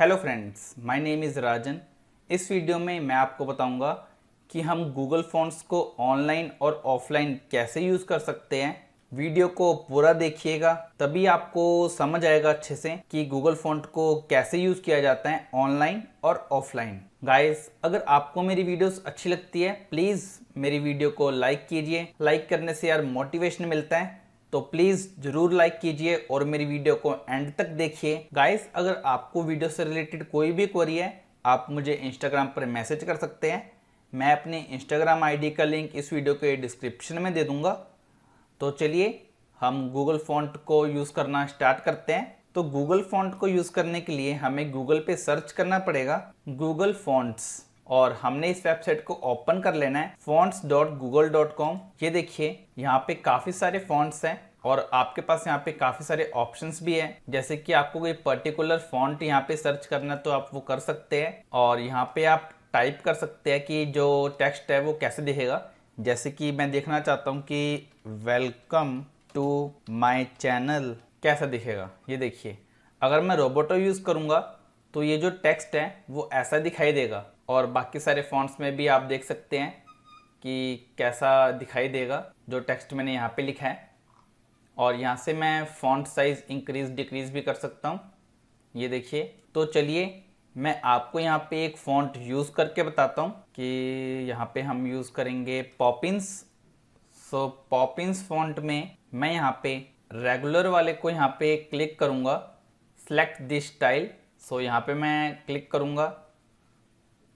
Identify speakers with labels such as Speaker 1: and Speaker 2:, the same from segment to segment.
Speaker 1: hello friends my name is Rajan इस video में मैं आपको बताऊंगा कि हम गूगल फॉन्ट्स को ऑनलाइन और ऑफलाइन कैसे यूज़ कर सकते हैं वीडियो को पूरा देखिएगा तभी आपको समझ आएगा अच्छे से कि गूगल फॉन्ट को कैसे यूज़ किया जाता है ऑनलाइन और ऑफलाइन गाइस अगर आपको मेरी वीडियोस अच्छी लगती है प्लीज़ मेरी वीडियो को लाइक कीजिए लाइक करने से यार मोटिवेशन मिलता है तो प्लीज़ जरूर लाइक कीजिए और मेरी वीडियो को एंड तक देखिए गाइस अगर आपको वीडियो से रिलेटेड कोई भी क्वेरी है आप मुझे इंस्टाग्राम पर मैसेज कर सकते हैं मैं अपने इंस्टाग्राम आईडी का लिंक इस वीडियो के डिस्क्रिप्शन में दे दूंगा तो चलिए हम गूगल फॉन्ट को यूज़ करना स्टार्ट करते हैं तो गूगल फॉन्ट को यूज़ करने के लिए हमें गूगल पे सर्च करना पड़ेगा गूगल फॉन्ट्स और हमने इस वेबसाइट को ओपन कर लेना है fonts dot Google dot com ये देखिए यहाँ पे काफ़ी सारे फॉन्ट्स हैं और आपके पास यहाँ पे काफ़ी सारे ऑप्शंस भी हैं जैसे कि आपको कोई पर्टिकुलर फॉन्ट यहाँ पे सर्च करना तो आप वो कर सकते हैं और यहाँ पे आप टाइप कर सकते हैं कि जो टेक्स्ट है वो कैसे दिखेगा जैसे कि मैं देखना चाहता हूँ कि वेलकम टू माई चैनल कैसा दिखेगा ये देखिए अगर मैं रोबोटो यूज़ करूँगा तो ये जो टेक्स्ट है वो ऐसा दिखाई देगा और बाकी सारे फॉन्ट्स में भी आप देख सकते हैं कि कैसा दिखाई देगा जो टेक्स्ट मैंने यहाँ पे लिखा है और यहाँ से मैं फॉन्ट साइज़ इंक्रीज डिक्रीज भी कर सकता हूँ ये देखिए तो चलिए मैं आपको यहाँ पे एक फॉन्ट यूज़ करके बताता हूँ कि यहाँ पे हम यूज़ करेंगे पॉपिंस सो पॉपिंस फॉन्ट में मैं यहाँ पे रेगुलर वाले को यहाँ पे क्लिक करूँगा सेलेक्ट दिस स्टाइल सो यहाँ पे मैं क्लिक करूँगा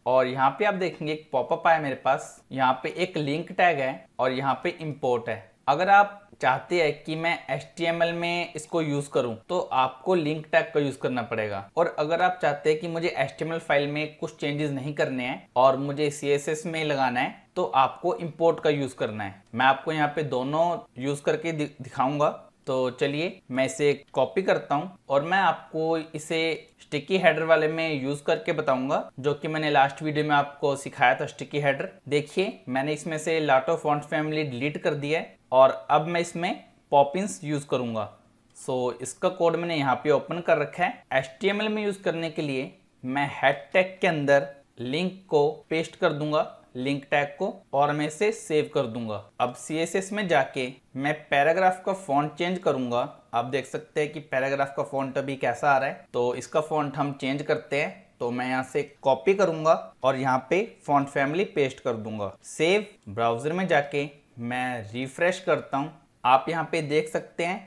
Speaker 1: और यहाँ पे आप देखेंगे एक पॉपअप आया मेरे पास यहाँ पे एक लिंक टैग है और यहाँ पे इम्पोर्ट है अगर आप चाहते हैं कि मैं HTML में इसको यूज करूं तो आपको लिंक टैग का यूज करना पड़ेगा और अगर आप चाहते हैं कि मुझे HTML फाइल में कुछ चेंजेस नहीं करने हैं और मुझे CSS में लगाना है तो आपको इंपोर्ट का यूज करना है मैं आपको यहाँ पे दोनों यूज करके दिखाऊंगा तो चलिए मैं इसे कॉपी करता हूँ और मैं आपको इसे स्टिकी हेडर वाले में यूज़ करके बताऊंगा जो कि मैंने लास्ट वीडियो में आपको सिखाया था स्टिकी हेडर देखिए मैंने इसमें से लाटो फॉन्ट फैमिली डिलीट कर दिया है और अब मैं इसमें पॉपिंस यूज़ करूंगा सो so, इसका कोड मैंने यहाँ पे ओपन कर रखा है एल में यूज़ करने के लिए मैं हैड टैग के अंदर लिंक को पेस्ट कर दूंगा लिंक टैग को और मैं इसे सेव कर दूंगा अब सी में जाके मैं पैराग्राफ का फॉन्ट चेंज करूंगा आप देख सकते हैं कि पैराग्राफ का फॉन्ट अभी कैसा आ रहा है तो इसका फॉन्ट हम चेंज करते हैं तो मैं यहाँ से कॉपी करूंगा और यहाँ पे फॉन्ट फैमिली पेस्ट कर दूंगा सेव ब्राउजर में जाके मैं रिफ्रेश करता हूँ आप यहाँ पे देख सकते हैं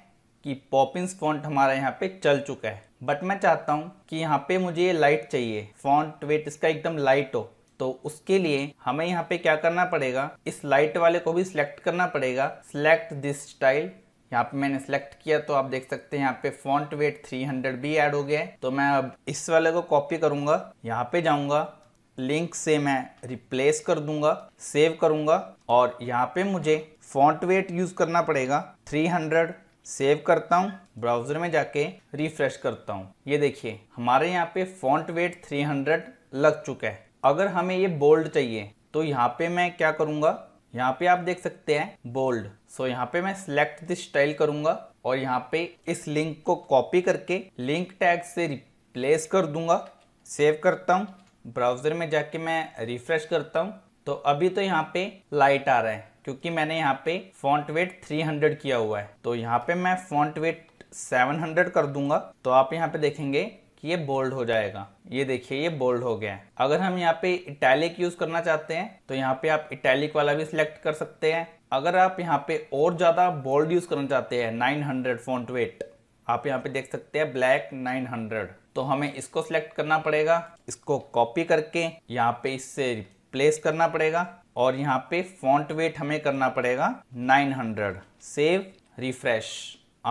Speaker 1: कि पॉपिंस फॉन्ट हमारा यहाँ पे चल चुका है बट मैं चाहता हूँ कि यहाँ पे मुझे ये लाइट चाहिए फॉन्ट वेट इसका एकदम लाइट हो तो उसके लिए हमें यहाँ पे क्या करना पड़ेगा इस लाइट वाले को भी सिलेक्ट करना पड़ेगा सिलेक्ट दिस स्टाइल यहाँ पे मैंने सेलेक्ट किया तो आप देख सकते हैं यहाँ पे फॉन्ट वेट 300 भी ऐड हो गया है तो मैं अब इस वाले को कॉपी करूंगा यहाँ पे जाऊँगा लिंक से मैं रिप्लेस कर दूंगा सेव करूंगा और यहाँ पे मुझे फॉन्ट वेट यूज़ करना पड़ेगा 300 सेव करता हूँ ब्राउज़र में जाके रिफ्रेश करता हूँ ये देखिए हमारे यहाँ पे फॉन्ट वेट 300 लग चुका है अगर हमें ये बोल्ड चाहिए तो यहाँ पे मैं क्या करूंगा यहाँ पे आप देख सकते हैं बोल्ड सो so, यहाँ पे मैं सिलेक्ट दिस स्टाइल करूंगा और यहाँ पे इस लिंक को कॉपी करके लिंक टैग से रिप्लेस कर दूंगा सेव करता हूँ ब्राउज़र में जाके मैं रिफ्रेश करता हूँ तो अभी तो यहाँ पे लाइट आ रहा है क्योंकि मैंने यहाँ पे फॉन्ट वेट 300 किया हुआ है तो यहाँ पे मैं फॉन्ट वेट 700 कर दूंगा तो आप यहाँ पे देखेंगे ये बोल्ड हो जाएगा ये देखिए ये बोल्ड हो गया है अगर हम यहाँ पे इटैलिक यूज करना चाहते हैं तो यहाँ पे आप इटैलिक वाला भी सिलेक्ट कर सकते हैं अगर आप यहाँ पे और ज्यादा बोल्ड यूज करना चाहते हैं नाइन हंड्रेड फोन वेट आप यहाँ पे देख सकते हैं ब्लैक 900 तो हमें इसको सिलेक्ट करना पड़ेगा इसको कॉपी करके यहाँ पे इससे रिप्लेस करना पड़ेगा और यहाँ पे फॉन्ट वेट हमें करना पड़ेगा 900 सेव रिफ्रेश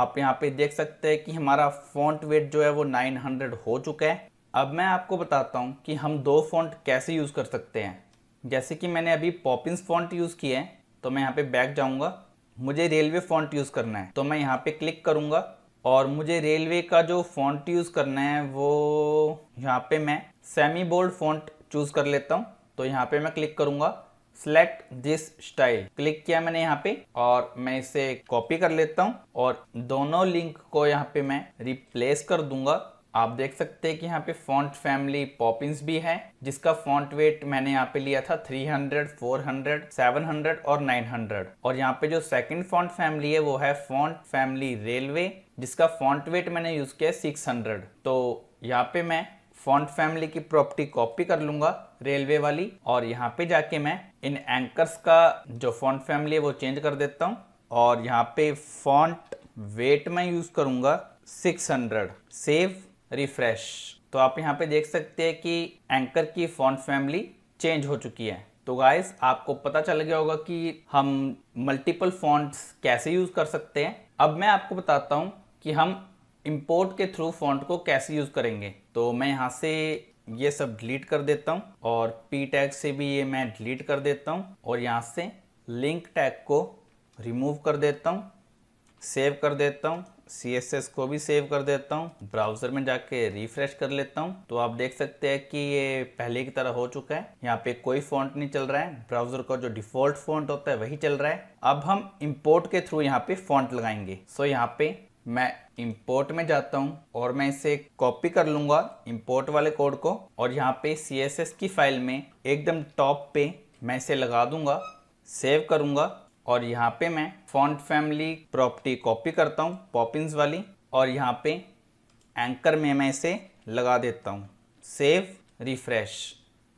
Speaker 1: आप यहाँ पे देख सकते हैं कि हमारा फॉन्ट वेट जो है वो 900 हो चुका है अब मैं आपको बताता हूँ कि हम दो फॉन्ट कैसे यूज़ कर सकते हैं जैसे कि मैंने अभी पॉपिंस फॉन्ट यूज़ किया है तो मैं यहाँ पे बैक जाऊंगा मुझे रेलवे फॉन्ट यूज़ करना है तो मैं यहाँ पे क्लिक करूंगा और मुझे रेलवे का जो फॉन्ट यूज़ करना है वो यहाँ पे मैं सेमी बोल्ड फॉन्ट चूज़ कर लेता हूँ तो यहाँ पे मैं क्लिक करूंगा सेलेक्ट दिस स्टाइल क्लिक किया मैंने यहाँ पे और मैं इसे कॉपी कर लेता हूँ और दोनों लिंक को यहाँ पे मैं रिप्लेस कर दूंगा आप देख सकते हैं कि यहाँ पे फॉन्ट फैमिली पॉपिंस भी है जिसका फॉन्ट वेट मैंने यहाँ पे लिया था 300, 400, 700 और 900 और यहाँ पे जो सेकंड फॉन्ट फैमिली है वो है फॉन्ट फैमिली रेलवे जिसका फॉन्ट वेट मैंने यूज़ किया है 600 तो यहाँ पे मैं फॉन्ट फैमिली की प्रॉपर्टी कॉपी कर लूंगा रेलवे वाली और यहाँ पे जाके मैं इन एंकर्स का जो फॉन्ट फैमिली है वो चेंज कर देता हूँ और यहाँ पे फॉन्ट वेट मैं यूज़ करूंगा 600 सेव रिफ्रेश तो आप यहाँ पे देख सकते हैं कि एंकर की फॉन्ट फैमिली चेंज हो चुकी है तो गाइस आपको पता चल गया होगा कि हम मल्टीपल फॉन्ट कैसे यूज़ कर सकते हैं अब मैं आपको बताता हूँ कि हम इम्पोर्ट के थ्रू फॉन्ट को कैसे यूज़ करेंगे तो मैं यहाँ से ये सब डिलीट कर देता हूँ और पी टैग से भी ये मैं डिलीट कर देता हूँ और यहाँ से लिंक टैग को रिमूव कर देता हूँ सेव कर देता हूँ सी को भी सेव कर देता हूँ ब्राउज़र में जाके रिफ्रेश कर लेता हूँ तो आप देख सकते हैं कि ये पहले की तरह हो चुका है यहाँ पे कोई फॉन्ट नहीं चल रहा है ब्राउज़र का जो डिफ़ॉल्ट फॉन्ट होता है वही चल रहा है अब हम इम्पोर्ट के थ्रू यहाँ पे फॉन्ट लगाएंगे सो यहाँ पे मैं इंपोर्ट में जाता हूँ और मैं इसे कॉपी कर लूंगा इंपोर्ट वाले कोड को और यहाँ पे सी की फाइल में एकदम टॉप पे मैं इसे लगा दूंगा सेव करूँगा और यहाँ पे मैं फॉन्ट फैमिली प्रॉपर्टी कॉपी करता हूँ पॉपिंस वाली और यहाँ पे एंकर में मैं इसे लगा देता हूँ सेव रिफ्रेश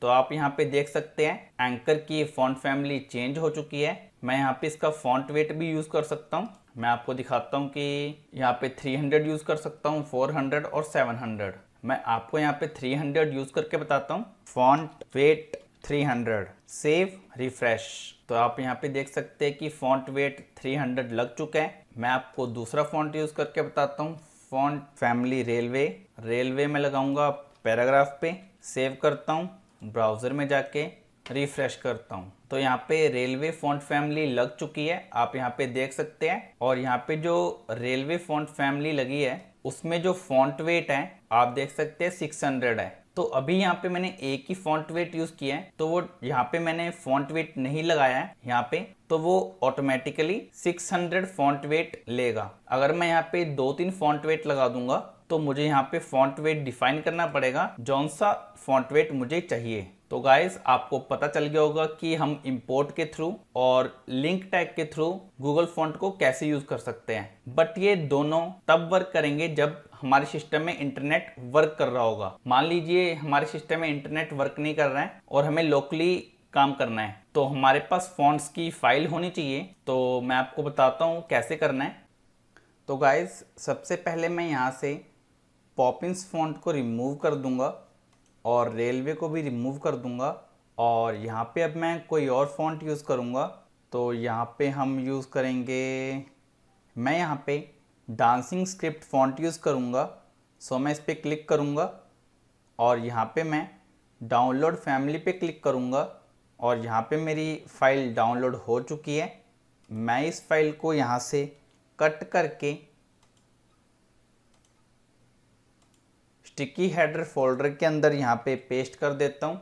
Speaker 1: तो आप यहाँ पे देख सकते हैं एंकर की फॉन्ट फैमिली चेंज हो चुकी है मैं यहाँ पे इसका फॉन्ट वेट भी यूज़ कर सकता हूँ मैं आपको दिखाता हूँ कि यहाँ पे 300 यूज़ कर सकता हूँ 400 और 700 मैं आपको यहाँ पे 300 यूज़ करके बताता हूँ फॉन्ट वेट 300 सेव रिफ्रेश तो आप यहाँ पे देख सकते हैं कि फॉन्ट वेट 300 लग चुका है मैं आपको दूसरा फॉन्ट यूज़ करके बताता हूँ फॉन्ट फैमिली रेलवे रेलवे में लगाऊंगा पैराग्राफ पे सेव करता हूँ ब्राउज़र में जाके रिफ्रेश करता हूँ तो यहाँ पे रेलवे फॉन्ट फैमिली लग चुकी है आप यहाँ पे देख सकते हैं और यहाँ पे जो रेलवे फॉन्ट फैमिली लगी है उसमें जो फॉन्ट वेट है आप देख सकते हैं 600 है तो अभी यहाँ पे मैंने एक ही फॉन्ट वेट यूज किया है तो वो यहाँ पे मैंने फॉन्ट वेट नहीं लगाया है यहाँ पे तो वो ऑटोमेटिकली 600 फॉन्ट वेट लेगा अगर मैं यहाँ पे दो तीन फॉन्ट वेट लगा दूंगा तो मुझे यहाँ पे फॉन्ट वेट डिफाइन करना पड़ेगा जौन सा फॉन्ट वेट मुझे चाहिए तो गाइज आपको पता चल गया होगा कि हम इंपोर्ट के थ्रू और लिंक टैग के थ्रू गूगल फॉन्ट को कैसे यूज कर सकते हैं बट ये दोनों तब वर्क करेंगे जब हमारे सिस्टम में इंटरनेट वर्क कर रहा होगा मान लीजिए हमारे सिस्टम में इंटरनेट वर्क नहीं कर रहा है और हमें लोकली काम करना है तो हमारे पास फॉन्ट्स की फाइल होनी चाहिए तो मैं आपको बताता हूँ कैसे करना है तो गाइज सबसे पहले मैं यहाँ से पॉपिंस फॉन्ट को रिमूव कर दूंगा और रेलवे को भी रिमूव कर दूंगा और यहाँ पे अब मैं कोई और फॉन्ट यूज़ करूँगा तो यहाँ पे हम यूज़ करेंगे मैं यहाँ पे डांसिंग स्क्रिप्ट फॉन्ट यूज़ करूँगा सो मैं इस पर क्लिक करूँगा और यहाँ पे मैं डाउनलोड फैमिली पे क्लिक करूँगा और यहाँ पे मेरी फ़ाइल डाउनलोड हो चुकी है मैं इस फाइल को यहाँ से कट करके स्टिकी हेडर फोल्डर के अंदर यहाँ पे पेस्ट कर देता हूँ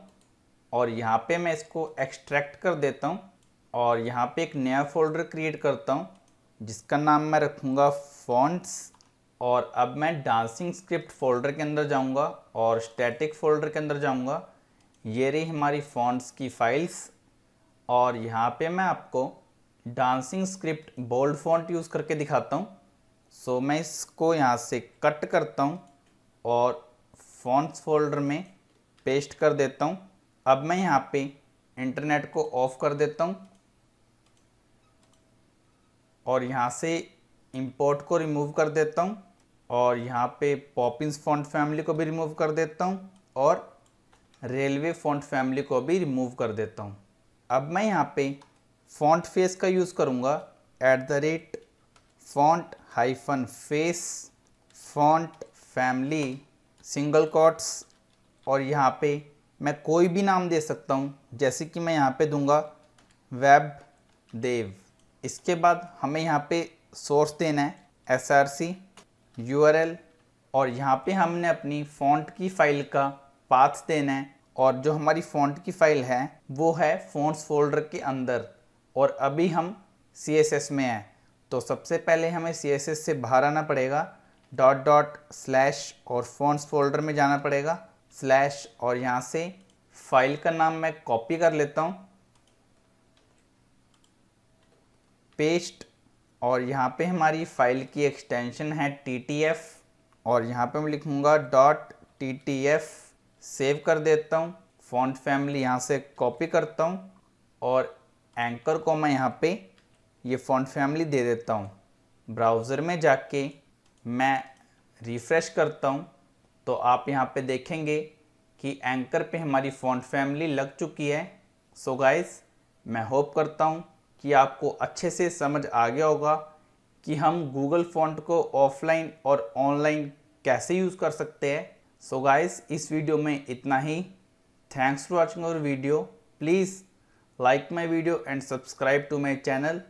Speaker 1: और यहाँ पे मैं इसको एक्सट्रैक्ट कर देता हूँ और यहाँ पे एक नया फोल्डर क्रिएट करता हूँ जिसका नाम मैं रखूँगा फॉन्ट्स और अब मैं डांसिंग स्क्रिप्ट फोल्डर के अंदर जाऊँगा और स्टैटिक फोल्डर के अंदर जाऊँगा ये रही हमारी फॉन्ट्स की फाइल्स और यहाँ पर मैं आपको dancing script bold font use करके दिखाता हूँ सो so, मैं इसको यहाँ से कट करता हूँ और फ़ॉन्ट्स फोल्डर में पेस्ट कर देता हूँ अब मैं यहाँ पे इंटरनेट को ऑफ़ कर देता हूँ और यहाँ से इंपोर्ट को रिमूव कर देता हूँ और यहाँ पे पॉपिंस फॉन्ट फैमिली को भी रिमूव कर देता हूँ और रेलवे फॉन्ट फैमिली को भी रिमूव कर देता हूँ अब मैं यहाँ पे फॉन्ट फेस का यूज़ करूँगा at the rate font hyphen face font family single quotes और यहाँ पे मैं कोई भी नाम दे सकता हूँ जैसे कि मैं यहाँ पे दूंगा वेब देव इसके बाद हमें यहाँ पे सोर्स देना है S R C U R L और यहाँ पे हमने अपनी फ़ॉन्ट की फ़ाइल का पाथ देना है और जो हमारी फ़ॉन्ट की फ़ाइल है वो है फ़ॉन्ट्स फोल्डर के अंदर और अभी हम सी एस एस में हैं तो सबसे पहले हमें सी एस एस से बाहर आना पड़ेगा डॉट डॉट स्लैश और फोन्स फोल्डर में जाना पड़ेगा स्लैश और यहाँ से फाइल का नाम मैं कॉपी कर लेता हूँ पेस्ट और यहाँ पे हमारी फाइल की एक्सटेंशन है टी टी एफ और यहाँ पे मैं लिखूँगा dot T T F save कर देता हूँ फॉन्ट फैमिली यहाँ से कॉपी करता हूँ और एंकर को मैं यहाँ पे ये यह फॉन्ट फैमिली दे देता हूँ ब्राउज़र में जाके मैं रिफ्रेश करता हूँ तो आप यहाँ पे देखेंगे कि एंकर पे हमारी फ़ॉन्ट फैमिली लग चुकी है सो so गाइस मैं होप करता हूँ कि आपको अच्छे से समझ आ गया होगा कि हम गूगल फॉन्ट को ऑफलाइन और ऑनलाइन कैसे यूज़ कर सकते हैं सो गाइस इस वीडियो में इतना ही थैंक्स फॉर वॉचिंग और video please like my video and subscribe to my channel